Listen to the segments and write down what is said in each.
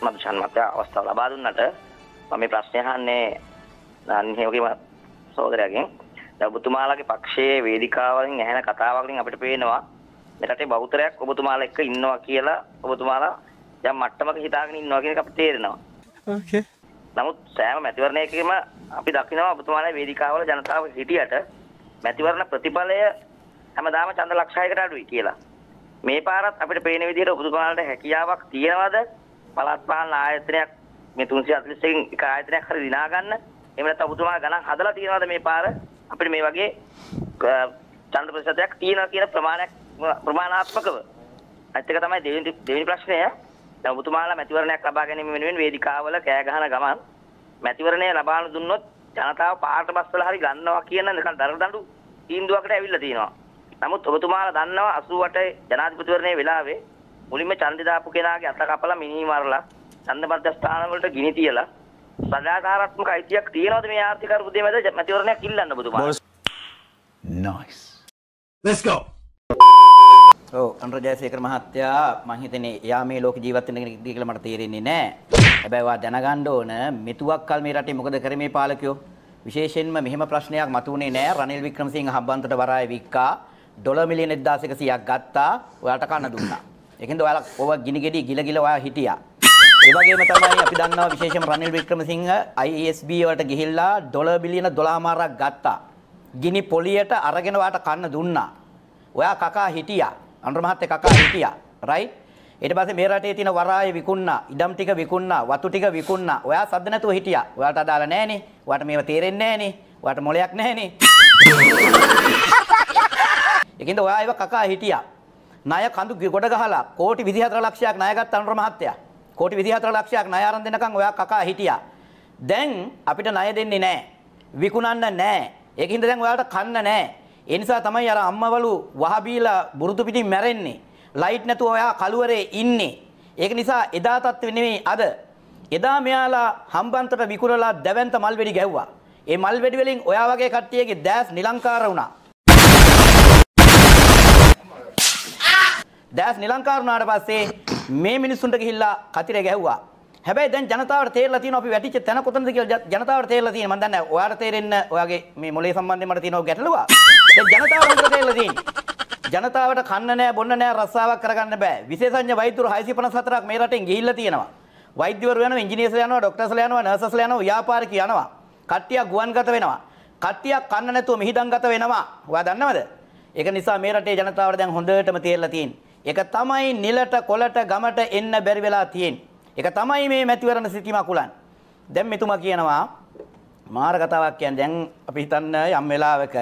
මදුෂන් මත අවස්ථාව ලබා දුන්නට මම මේ ප්‍රශ්නය අහන්නේ නන්හිවගේම සහෝදරයාගෙන්. දැන් ඔබතුමාලගේ පක්ෂයේ වේදිකාවලින් ඇහෙන කතා වලින් අපිට පේනවා මේ රටේ බහුතරයක් ඔබතුමාලා එක්ක ඉන්නවා කියලා ඔබතුමාලා යම් මට්ටමක හිතාගෙන ඉන්නවා කියන එක අපිට තේරෙනවා. ඕකේ. නමුත් සෑම මැතිවරණයකම අපි දකිනවා ඔබතුමාලා වේදිකාවල ජනතාව හිටියට මැතිවරණ ප්‍රතිඵලය හැමදාම ඡන්ද ලක්ෂයකට අඩුයි කියලා. මේ පාරත් අපිට පේන විදිහට ඔබතුමාලට හැකියාවක් තියනවද පළාත් පාලන ආයතනයක් මේ 340 එක ආයතනයක් හරි දිනා ගන්න. එහෙම නැත්නම් ඔබතුමා ගණන් හදලා තියනවාද මේ පාර? අපිට මේ වගේ චන්ද්‍ර ප්‍රතිශතයක් තියනවා කියන ප්‍රමාණයක් ප්‍රමාණාත්මකව. අනිත් එක තමයි දෙවෙනි දෙවෙනි ප්‍රශ්නය. දැන් ඔබතුමාලා මැතිවරණයක් ලබා ගැනීම වෙනුවෙන් වේදිකාවල කෑ ගහන ගමන් මැතිවරණය ලබාන දුන්නොත් ජනතාව පාට බස්වල හරි ගන්නවා කියන නිකන් දරදඬු තීන්දුවකට ඇවිල්ලා තියෙනවා. නමුත් ඔබතුමාලා දන්නවා 88 ජනාධිපතිවරණයේ වෙලාවේ මුලින්ම ඡන්දේ දාපු කෙනාගේ අත කපලා මිනී මරලා ඡන්ද මධ්‍යස්ථාන වලට ගිනි තියලා සදාකාරාත්මක අයිතියක් තියනවද මේ ආර්ථික වෘද්ධිය මැද මැතිවරණයක් ඉල්ලන්න බුදුමහා nice let's go ඔව් අනුර ජයසේකර මහත්තයා මං හිතන්නේ එයා මේ ලෝක ජීවත් වෙන කෙනෙක් කියලා මට තේරෙන්නේ නැහැ. හැබැයි වා දැනගන්න ඕන මෙතුවක් කල් මේ රටේ මොකද කරේ මේ පාලකයෝ? විශේෂයෙන්ම මෙහෙම ප්‍රශ්නයක් මතුවුනේ නැහැ. රනිල් වික්‍රමසිංහ හම්බන්තොට වරාය වික්කා ඩොලර් මිලියන 1100ක් ගත්තා. ඔයාලට කන දුන්නා. ඒකෙන්ද ඔයාලා ඔව ගිනි ගෙඩි ගිල ගිල ඔයා හිටියා. ඒ වගේම තමයි අපි දන්නවා විශේෂයෙන්ම රනිල් වික්‍රමසිංහ ISB වලට ගිහිල්ලා ඩොලර් බිලියන 12 මාරක් ගත්තා. ගිනි පොලියට අරගෙන වාට කන්න දුන්නා. ඔයා කකා හිටියා. අනුර මහත්තයා කකා හිටියා. රයිට්? ඊට පස්සේ මේ රටේ තියෙන වරාය විකුණනා, ඉඩම් ටික විකුණනා, වතු ටික විකුණනා. ඔයා සද්ද නැතුව හිටියා. ඔයාට අදාළ නැහනේ. ඔයාට මේව තේරෙන්නේ නැහනේ. ඔයාට මොලයක් නැහනේ. ඒකින්ද ඔයා ඒව කකා හිටියා. ණය කඳු ගොඩ ගහලා කෝටි 24 ලක්ෂයක් ණය ගත්ත අනුර මහත්තයා. කෝටි 24 ලක්ෂයක් ණය අරන් දෙනකන් ඔයා කකා හිටියා. දැන් අපිට ණය දෙන්නේ නැහැ. විකුණන්න නැහැ. ඒකින්ද දැන් ඔයාලට කන්න නැහැ. ඒ නිසා තමයි අර අම්මවලු වහබීලා බුරුදු පිටින් මැරෙන්නේ. ලයිට් නැතුව ඔයා කළුවරේ ඉන්නේ. ඒක නිසා එදා තත්ත්වෙ නෙමෙයි අද. එදා මෙයාලා හම්බන්තට විකුණලා දැවැන්ත මල් වෙඩි ගැහුවා. ඒ මල් වෙඩි වලින් ඔයා වගේ කට්ටියගේ දැස් නිලංකාර වුණා. දැස් නිලංකාර වුණාට පස්සේ මේ මිනිස්සුන්ට ගිහිල්ලා කතිරේ ගැහුවා. හැබැයි දැන් ජනතාවට තේරලා තියෙනවා අපි වැටිච්ච තැන කොතනද කියලා ජනතාවට තේරලා තියෙනවා. මම දන්නේ ඔයාට තේරෙන්න ඔයාගේ මේ මොලේ සම්බන්ධයෙන් මට තියෙනවා ගැටලුව. දැන් ජනතාවට උන්ට තේරලා තියෙන්නේ. ජනතාවට කන්න නෑ බොන්න නෑ රස්සාවක් කරගන්න බෑ. විශේෂඥ වෛද්‍යවරු 654ක් මේ රටෙන් ගිහිල්ලා තියෙනවා. වෛද්‍යවරු යනවා, ඉංජිනේරුවෝ යනවා, ඩොක්ටර්ස්ලා යනවා, නර්සස්ලා යනවා, ව්‍යාපාරිකයෝ යනවා. කට්ටියක් ගුවන්ගත වෙනවා. කට්ටියක් කන්න නැතුව මිහිදන්ගත වෙනවා. ඔයා දන්නවද? ඒක නිසා මේ රටේ ජනතාවට දැන් හොඳටම තේරලා තියෙන්නේ. ඒක තමයි නිලට කොලට ගමට එන්න බැරි වෙලා තියෙන්නේ. ඒක තමයි මේ මැතිවරණ සිටීම අකුලන්. දැන් මෙතුමා කියනවා මාර කතාවක් කියන්නේ දැන් අපි හිතන්න යම් වෙලාවක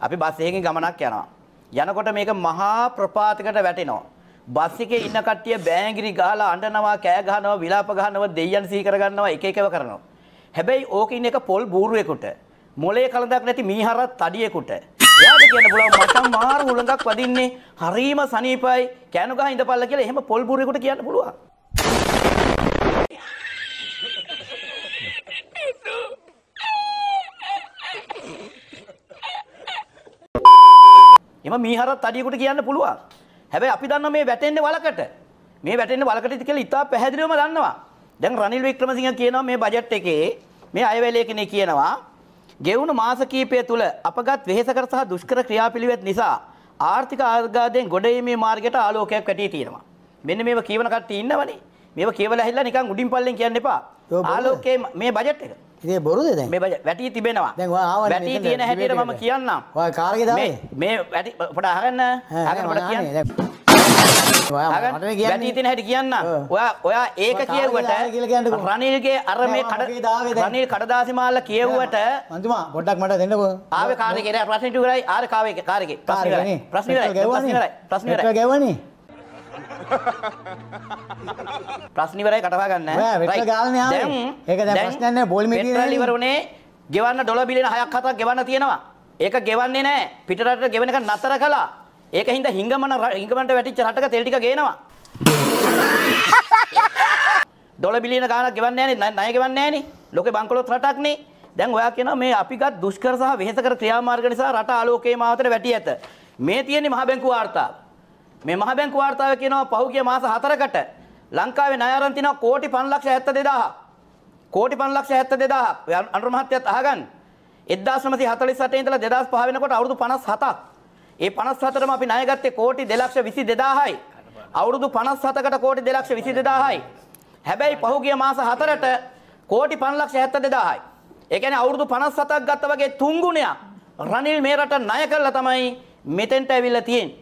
අපි බස් එකකින් ගමනක් යනවා. යනකොට මේක මහා ප්‍රපාතයකට වැටෙනවා. බස් එකේ ඉන්න කට්ටිය බෑංගිරි ගහලා අඬනවා, කෑ ගහනවා, විලාප ගහනවා, දෙයයන් සිහි කරගන්නවා, එක එකව කරනවා. හැබැයි ඕකින් එක පොල් බූරුවෙකුට, මොලේ කලඳක් නැති මීහරත් තඩියෙකුට කියන්න පුළුවන් මචං මාර උලඟක් වදින්නේ හරීම සනීපයි කෑනු ගහ ඉඳපල්ලා කියලා එහෙම පොල් බුරේකට කියන්න පුළුවන්. එම මීහරත් අඩියෙකුට කියන්න පුළුවන්. හැබැයි අපි දන්නවා මේ වැටෙන්නේ වලකට. මේ වැටෙන්නේ වලකට කියලා ඉතා පැහැදිලිවම දන්නවා. දැන් රනිල් වික්‍රමසිංහ කියනවා මේ බජට් එකේ මේ අයවැලේ කෙනෙක් කියනවා ගෙවුණු මාස කීපය තුළ අපගත් වෙහෙසකර සහ දුෂ්කර ක්‍රියාපිළිවෙත් නිසා ආර්ථික ආර්ගාදයෙන් ගොඩීමේ මාර්ගයට ආලෝකයක් වැටී තියෙනවා. මෙන්න මේව කියවන කට්ටිය ඉන්නවනේ. මේව කියවලා ඇහිලා නිකන් උඩින් පල්ලෙන් කියන්න එපා. ආලෝකයේ මේ බජට් එක. ඉතින් බොරුද දැන්? මේ බජට් වැටී තිබෙනවා. දැන් ඔයා ආවනේ. වැටී තියෙන හැටියට මම කියන්නම්. ඔය කාර්ගේ තමයි. මේ මේ පොඩ අහගන්න. අහගන්න පොඩ කියන්න. ීතින හැට කියන්න ඔයා ඔයා ඒක කියවට රනිල්ගේ අර මේ කඩ රනිල් කඩදාසිමාල්ල කියව්වට මතුමා ගොඩක් මට දෙන්නක ආව කාරක ප්‍රශ්නට කරයි ආර කාවක කාරක ප්‍රශ්න ප්‍රශ්න ගැවනි ප්‍රශ්නිවරයි කටවා ගන්න ගාලන ඒක දැස්නන්න බොල්මි ලිවරුණේ ගෙවන්න ඩොල බිලෙන හයක් හතක් ගෙවන්න තියෙනවා ඒක ගෙවන්නේ නෑ පිටරට ගෙවෙනක නතර කලා ඒක හින්දා හිඟමන හිඟමනට වැටිච්ච රටක තෙල් ටික ගේනවා. ඩොලර් බිලියන ගාණක් ගෙවන්නේ නැහනේ ණය ගෙවන්නේ නැහනේ. ලෝකේ බංකොලොත් රටක් නේ. දැන් ඔයා කියනවා මේ අපිගත් දුෂ්කර සහ වෙහෙසකර ක්‍රියාමාර්ග නිසා රට ආලෝකයේ මාවතට වැටි ඇත. මේ තියෙන්නේ මහ බැංකු වාර්තාව. මේ මහ බැංකු වාර්තාව කියනවා පහුගිය මාස 4කට ලංකාවේ ණය අරන් තිනවා කෝටි 572000. කෝටි 572000. ඔය අනුර මහත්තයත් අහගන්න. 1948 ඉඳලා 2005 වෙනකොට අවුරුදු 57ක්. ඒ 54ම අපි ණය ගත්තේ කෝටි 222000යි. අවුරුදු 57කට කෝටි 222000යි. හැබැයි පහුගිය මාස 4ට කෝටි 572000යි. ඒ කියන්නේ අවුරුදු 57ක් ගත්ත වගේ තුන් ගුණයක් රනිල් මේ රට ණය කරලා තමයි මෙතෙන්ට ඇවිල්ලා තියෙන්නේ.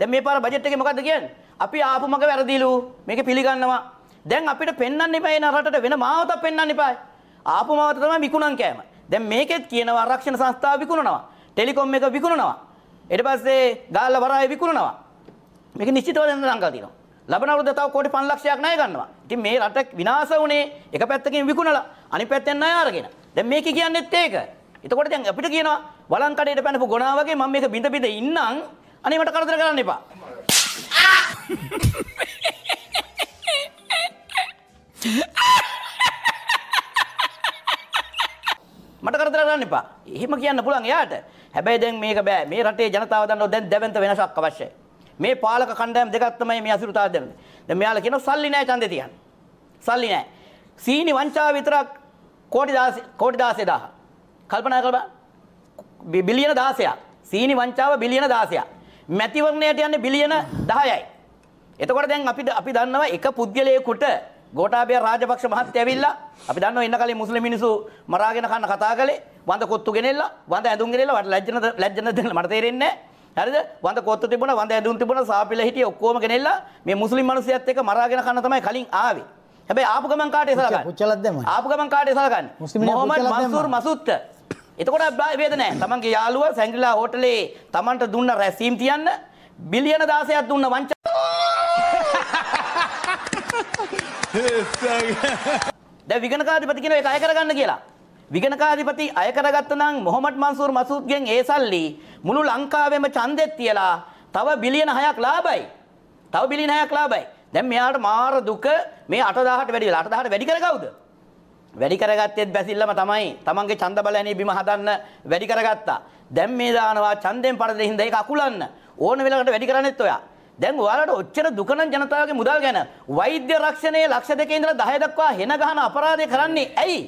දැන් මේ පාර බජට් එකේ මොකද්ද කියන්නේ? අපි ආපු මග වැරදිලු. මේක පිළිගන්නවා. දැන් අපිට පෙන්වන්න එපා එන රටට වෙන මාවතක් පෙන්වන්න එපා. ආපු මාවත තමයි විකුණන් කෑම. දැන් මේකෙත් කියනවා ආරක්ෂණ සංස්ථාව විකුණනවා. ටෙලිකොම් එක විකුණනවා. ඊට පස්සේ ගාල්ල වරාය විකුණනවා. මේක නිශ්චිතව දැන් ලංකාව තියෙනවා. ලබන අවුරුද්ද තව කෝටි 5 ලක්ෂයක් ණය ගන්නවා. ඉතින් මේ රට විනාශ වුණේ එක පැත්තකින් විකුණලා අනිත් පැත්තෙන් ණය අරගෙන. දැන් මේක කියන්නේත් ඒක. එතකොට දැන් අපිට කියනවා වලන් කඩේට පැනපු ගොනා වගේ මම මේක බිඳ බිඳ ඉන්නම් අනේ මට කරදර කරන්න එපා. මට කරදර කරන්න එපා. එහෙම කියන්න පුළුවන් එයාට. හැබැයි දැන් මේක බෑ. මේ රටේ ජනතාව දන්නවා දැන් දැවැන්ත වෙනසක් අවශ්‍යයි. මේ පාලක කණ්ඩායම් දෙකක් තමයි මේ අසිරුතාව දෙන්නේ. දැන් මෙයාලා කියනවා සල්ලි නැහැ ඡන්දේ තියන්න. සල්ලි නැහැ. සීනි වංචාව විතරක් කෝටි 16 කෝටි 16000. කල්පනා කරලා බිලියන 16ක්. සීනි වංචාව බිලියන 16ක්. මැතිවරණයට යන්නේ බිලියන 10යි. එතකොට දැන් අපි අපි දන්නවා එක පුද්ගලයෙකුට ගෝටාබය රාජපක්ෂ මහත් ඇවිල්ලා අපි දන්න එන්න කලින් මුස්ලිම් මිනිස්සු මරාගෙන කන්න කතා කළේ වඳ කොත්තු ගෙනෙල්ලා වඳ ඇඳුම් ගෙනෙල්ලා වට ලැජ්ජන ලැජ්ජන දෙන්න මට තේරෙන්නේ හරිද වඳ කොත්තු තිබුණා වඳ ඇඳුම් තිබුණා සාපිල හිටිය ඔක්කොම ගෙනෙල්ලා මේ මුස්ලිම් මිනිස්සුයත් එක්ක මරාගෙන කන්න තමයි කලින් ආවේ හැබැයි ආපු ගමන් කාටේ සලකන්නේ පුච්චලත් දෙමයි ආපු ගමන් කාටේ සලකන්නේ මොහමඩ් මන්සූර් මසුත් එතකොට වේද නැහැ තමන්ගේ යාළුවා සැංගිලා හෝටලේ තමන්ට දුන්න රැසීම් තියන්න බිලියන 16ක් දුන්න වංචා දැ විගනකාධිපති කියන එක අය කරගන්න කියලා. විගනකාධිපති අය කරගත්ත නම් මොහොමඩ් මන්සූර් මසූද්ගෙන් ඒ සල්ලි මුළු ලංකාවෙම ඡන්දෙත් තියලා තව බිලියන 6ක් ලාභයි. තව බිලියන 6ක් ලාභයි. දැන් මෙයාට මාර දුක මේ 8000ට වැඩි වෙලා 8000ට වැඩි කර කවුද? වැඩි කරගත්තෙත් බැසිල්ලම තමයි තමන්ගේ ඡන්ද බලයනේ බිම හදන්න වැඩි කරගත්තා. දැන් මේ දානවා ඡන්දෙන් පරදින් හින්දා ඒක අකුලන්න ඕන වෙලාවකට වැඩි කරන්නේත් ඔයා. දැන් ඔයාලට ඔච්චර දුක නම් ජනතාවගේ මුදල් ගැන වෛද්‍ය රක්ෂණයේ ලක්ෂ දෙකේ ඉඳලා 10 දක්වා හෙන ගහන අපරාධය කරන්නේ ඇයි?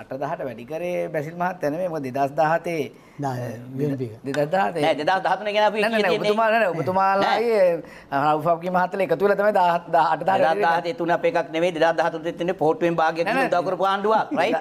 අටදහට වැඩිකරේ බැසිල් මහත් තැනවේ ම දෙදස් දහතේ ඔබතුමාලාගේ හවපකි මහතල එක තුල තම දහත් අට දහතේ තුන අප එකක් නෙවේ දහතුන් තින පොට්ුවෙන් බාග දකර පාන්ඩුවක් රයි.